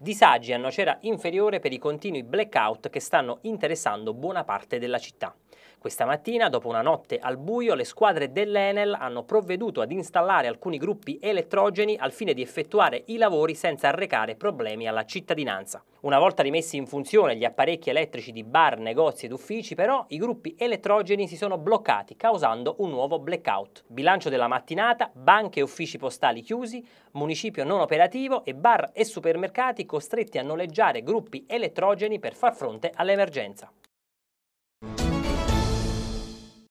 Disagi a Nocera inferiore per i continui blackout che stanno interessando buona parte della città. Questa mattina, dopo una notte al buio, le squadre dell'Enel hanno provveduto ad installare alcuni gruppi elettrogeni al fine di effettuare i lavori senza arrecare problemi alla cittadinanza. Una volta rimessi in funzione gli apparecchi elettrici di bar, negozi ed uffici, però, i gruppi elettrogeni si sono bloccati, causando un nuovo blackout. Bilancio della mattinata, banche e uffici postali chiusi, municipio non operativo e bar e supermercati costretti a noleggiare gruppi elettrogeni per far fronte all'emergenza.